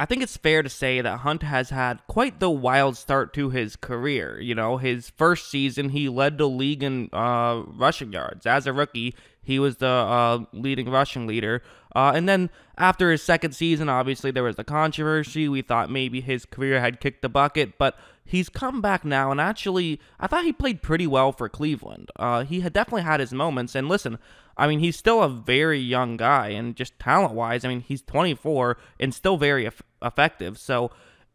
I think it's fair to say that Hunt has had quite the wild start to his career. You know, his first season, he led the league in uh, rushing yards. As a rookie, he was the uh, leading rushing leader. Uh, and then after his second season, obviously there was the controversy. We thought maybe his career had kicked the bucket, but he's come back now, and actually, I thought he played pretty well for Cleveland. Uh, he had definitely had his moments, and listen, I mean, he's still a very young guy, and just talent wise, I mean, he's 24 and still very effective. So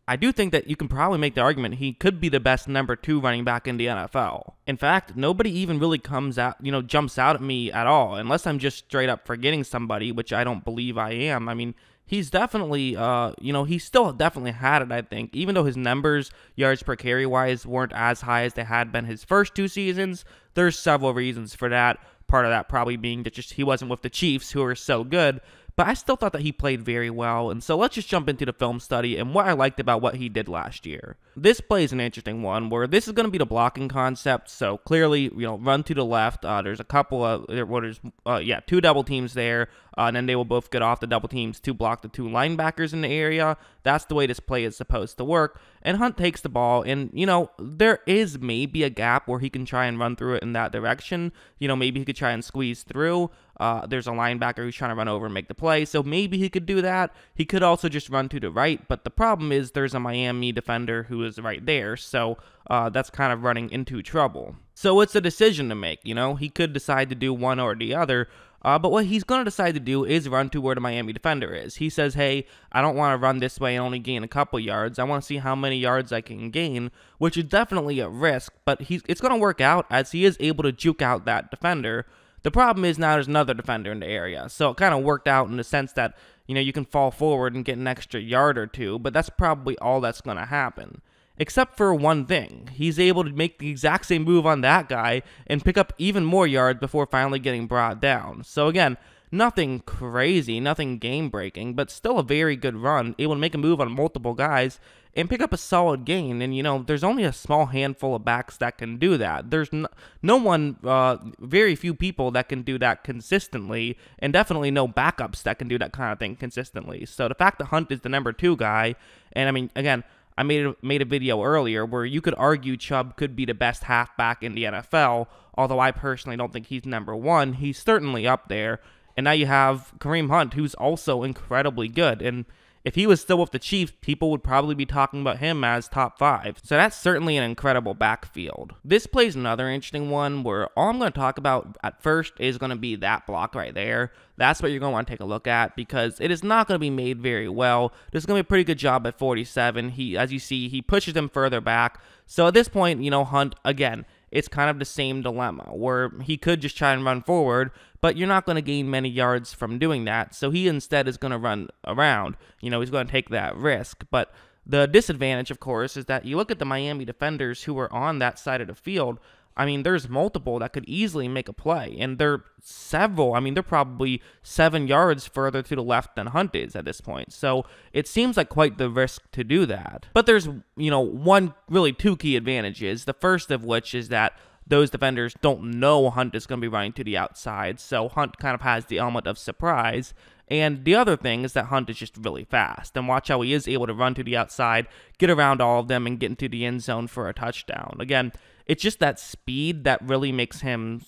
I do think that you can probably make the argument he could be the best number two running back in the NFL. In fact, nobody even really comes out, you know, jumps out at me at all, unless I'm just straight up forgetting somebody, which I don't believe I am. I mean, he's definitely, uh, you know, he still definitely had it, I think, even though his numbers, yards per carry wise, weren't as high as they had been his first two seasons. There's several reasons for that. Part of that probably being that just he wasn't with the Chiefs, who are so good but I still thought that he played very well, and so let's just jump into the film study and what I liked about what he did last year. This play is an interesting one where this is going to be the blocking concept, so clearly, you know, run to the left. Uh, there's a couple of, there, well, there's, uh, yeah, two double teams there. Uh, and then they will both get off the double teams to block the two linebackers in the area. That's the way this play is supposed to work. And Hunt takes the ball, and you know there is maybe a gap where he can try and run through it in that direction. You know maybe he could try and squeeze through. Uh, there's a linebacker who's trying to run over and make the play, so maybe he could do that. He could also just run to the right, but the problem is there's a Miami defender who is right there, so uh, that's kind of running into trouble. So it's a decision to make. You know he could decide to do one or the other. Uh, but what he's going to decide to do is run to where the Miami defender is. He says, Hey, I don't want to run this way and only gain a couple yards. I want to see how many yards I can gain, which is definitely at risk, but he's, it's going to work out as he is able to juke out that defender. The problem is now there's another defender in the area. So it kind of worked out in the sense that, you know, you can fall forward and get an extra yard or two, but that's probably all that's going to happen. Except for one thing, he's able to make the exact same move on that guy and pick up even more yards before finally getting brought down. So again, nothing crazy, nothing game breaking, but still a very good run, able to make a move on multiple guys and pick up a solid gain. And you know, there's only a small handful of backs that can do that. There's no, no one, uh, very few people that can do that consistently, and definitely no backups that can do that kind of thing consistently. So the fact that Hunt is the number two guy, and I mean, again, I made a, made a video earlier where you could argue Chubb could be the best halfback in the NFL, although I personally don't think he's number one. He's certainly up there. And now you have Kareem Hunt, who's also incredibly good. And if he was still with the Chiefs, people would probably be talking about him as top five. So that's certainly an incredible backfield. This plays another interesting one where all I'm going to talk about at first is going to be that block right there. That's what you're going to want to take a look at because it is not going to be made very well. There's going to be a pretty good job at 47. He, as you see, he pushes him further back. So at this point, you know, Hunt again it's kind of the same dilemma where he could just try and run forward, but you're not going to gain many yards from doing that. So he instead is going to run around. You know, he's going to take that risk. But the disadvantage, of course, is that you look at the Miami defenders who were on that side of the field. I mean, there's multiple that could easily make a play, and they're several. I mean, they're probably seven yards further to the left than Hunt is at this point. So it seems like quite the risk to do that. But there's, you know, one really two key advantages. The first of which is that those defenders don't know Hunt is going to be running to the outside, so Hunt kind of has the element of surprise. And the other thing is that Hunt is just really fast. And watch how he is able to run to the outside, get around all of them, and get into the end zone for a touchdown. Again, it's just that speed that really makes him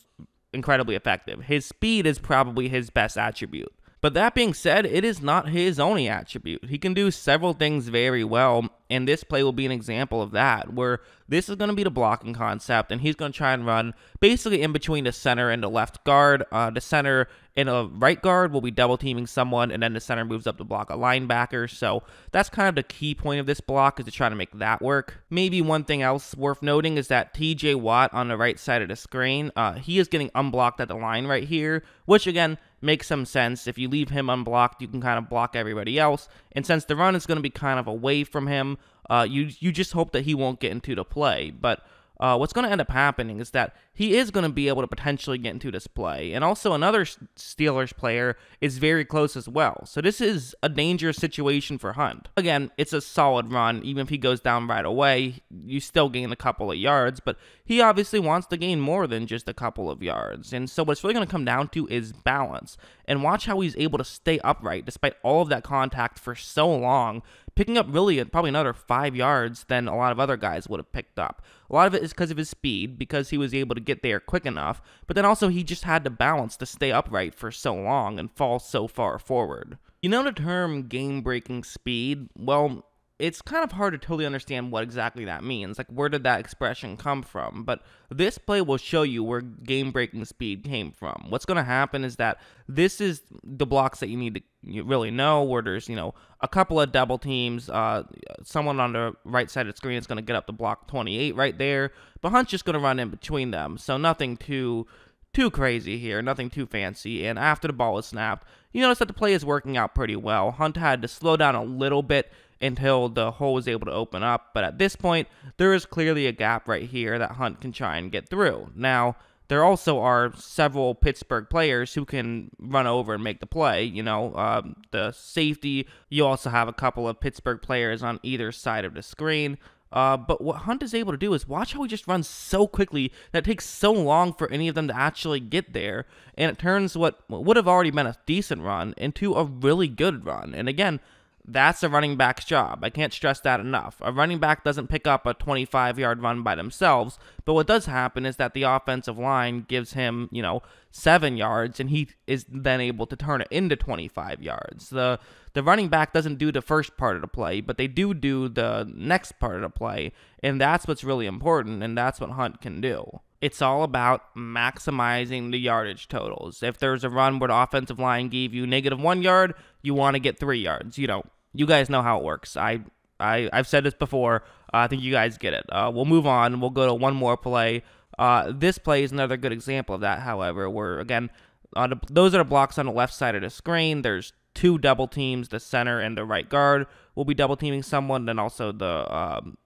incredibly effective. His speed is probably his best attribute. But that being said, it is not his only attribute. He can do several things very well, and this play will be an example of that, where this is going to be the blocking concept, and he's going to try and run basically in between the center and the left guard. Uh, the center and a right guard will be double teaming someone, and then the center moves up to block a linebacker. So that's kind of the key point of this block is to try to make that work. Maybe one thing else worth noting is that T.J. Watt on the right side of the screen, uh, he is getting unblocked at the line right here, which again makes some sense. If you leave him unblocked, you can kind of block everybody else, and since the run is going to be kind of away from him, uh, you you just hope that he won't get into the play. But uh, what's going to end up happening is that he is going to be able to potentially get into this play. And also, another Steelers player is very close as well. So, this is a dangerous situation for Hunt. Again, it's a solid run. Even if he goes down right away, you still gain a couple of yards, but he obviously wants to gain more than just a couple of yards. And so, what's really going to come down to is balance. And watch how he's able to stay upright despite all of that contact for so long picking up really probably another five yards than a lot of other guys would have picked up. A lot of it is because of his speed, because he was able to get there quick enough, but then also he just had to balance to stay upright for so long and fall so far forward. You know the term game breaking speed? Well, it's kind of hard to totally understand what exactly that means. Like, where did that expression come from? But this play will show you where game breaking speed came from. What's going to happen is that this is the blocks that you need to really know, where there's, you know, a couple of double teams. Uh, someone on the right side of the screen is going to get up to block 28 right there. But Hunt's just going to run in between them. So nothing too too crazy here, nothing too fancy. And after the ball is snapped, you notice that the play is working out pretty well. Hunt had to slow down a little bit until the hole is able to open up. But at this point, there is clearly a gap right here that Hunt can try and get through. Now, there also are several Pittsburgh players who can run over and make the play. You know, um, the safety, you also have a couple of Pittsburgh players on either side of the screen. Uh, but what Hunt is able to do is watch how he just runs so quickly that takes so long for any of them to actually get there, and it turns what would have already been a decent run into a really good run. And again, that's a running back's job. I can't stress that enough. A running back doesn't pick up a 25 yard run by themselves, but what does happen is that the offensive line gives him, you know, seven yards and he is then able to turn it into 25 yards. The the running back doesn't do the first part of the play, but they do do the next part of the play, and that's what's really important, and that's what Hunt can do it's all about maximizing the yardage totals. If there's a run where the offensive line gave you negative one yard, you want to get three yards. You know, you guys know how it works. I, I I've said this before. Uh, I think you guys get it. Uh, we'll move on. We'll go to one more play. Uh, this play is another good example of that. However, where again, on those are the blocks on the left side of the screen. There's two double teams. The center and the right guard will be double teaming someone. Then also the um,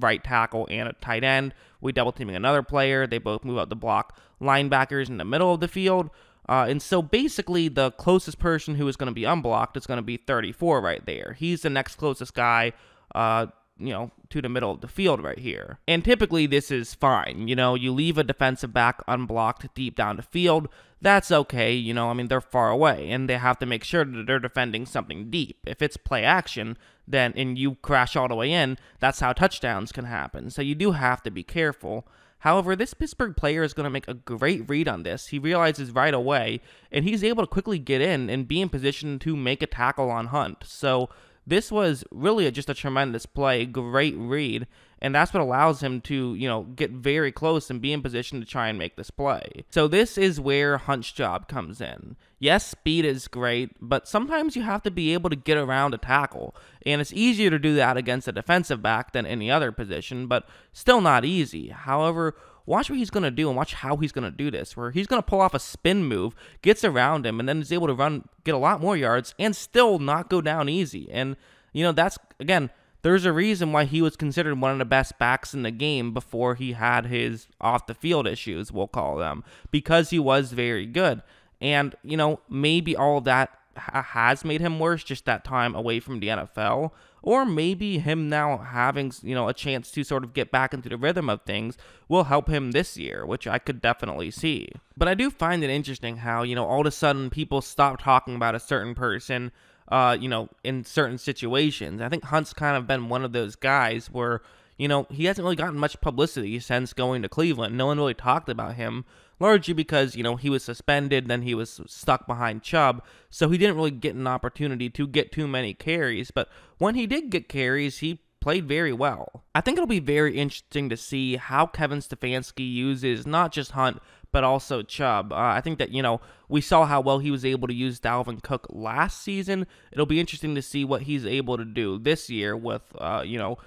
right tackle and a tight end. We double teaming another player. They both move up the block. Linebackers in the middle of the field uh, and so basically, the closest person who is going to be unblocked is going to be 34 right there. He's the next closest guy uh, you know, to the middle of the field right here. And typically this is fine. You know, you leave a defensive back unblocked deep down the field. That's okay. You know, I mean, they're far away and they have to make sure that they're defending something deep. If it's play action, then and you crash all the way in, that's how touchdowns can happen. So you do have to be careful. However, this Pittsburgh player is going to make a great read on this. He realizes right away, and he's able to quickly get in and be in position to make a tackle on Hunt. So this was really just a tremendous play, great read, and that's what allows him to, you know, get very close and be in position to try and make this play. So this is where Hunt's job comes in. Yes, speed is great, but sometimes you have to be able to get around a tackle, and it's easier to do that against a defensive back than any other position, but still not easy. However, Watch what he's going to do and watch how he's going to do this, where he's going to pull off a spin move, gets around him, and then is able to run, get a lot more yards, and still not go down easy. And, you know, that's, again, there's a reason why he was considered one of the best backs in the game before he had his off the field issues, we'll call them, because he was very good. And, you know, maybe all of that has made him worse, just that time away from the NFL, or maybe him now having you know a chance to sort of get back into the rhythm of things will help him this year, which I could definitely see. But I do find it interesting how you know all of a sudden people stop talking about a certain person. Uh, you know, in certain situations, I think Hunt's kind of been one of those guys where, you know, he hasn't really gotten much publicity since going to Cleveland. No one really talked about him largely because, you know, he was suspended, then he was stuck behind Chubb, so he didn't really get an opportunity to get too many carries. But when he did get carries, he played very well. I think it'll be very interesting to see how Kevin Stefanski uses not just Hunt, but also Chubb. Uh, I think that, you know, we saw how well he was able to use Dalvin Cook last season. It'll be interesting to see what he's able to do this year with, uh, you know,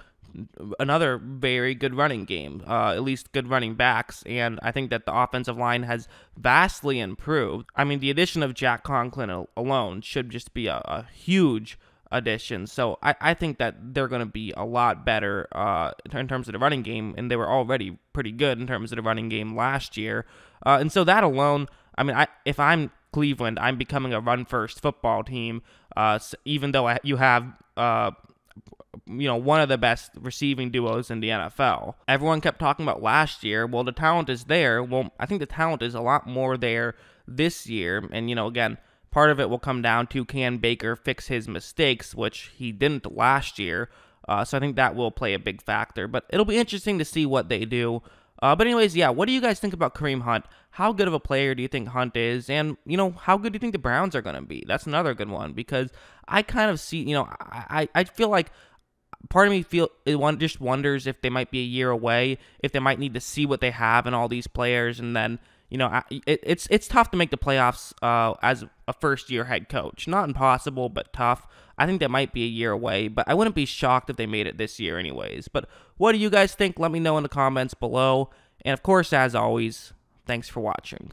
another very good running game, uh, at least good running backs. And I think that the offensive line has vastly improved. I mean, the addition of Jack Conklin alone should just be a, a huge addition. So I, I think that they're going to be a lot better uh, in terms of the running game. And they were already pretty good in terms of the running game last year. Uh, and so that alone, I mean, I if I'm Cleveland, I'm becoming a run first football team. Uh, even though I, you have uh, you know, one of the best receiving duos in the NFL. Everyone kept talking about last year. Well, the talent is there. Well, I think the talent is a lot more there this year. And, you know, again, part of it will come down to can Baker fix his mistakes, which he didn't last year. Uh, so I think that will play a big factor. But it'll be interesting to see what they do. Uh, but anyways, yeah, what do you guys think about Kareem Hunt? How good of a player do you think Hunt is? And, you know, how good do you think the Browns are going to be? That's another good one because I kind of see, you know, I, I, I feel like part of me feel it one just wonders if they might be a year away, if they might need to see what they have in all these players and then, you know, I, it, it's it's tough to make the playoffs uh, as a first year head coach. Not impossible, but tough. I think that might be a year away, but I wouldn't be shocked if they made it this year, anyways. But what do you guys think? Let me know in the comments below. And of course, as always, thanks for watching.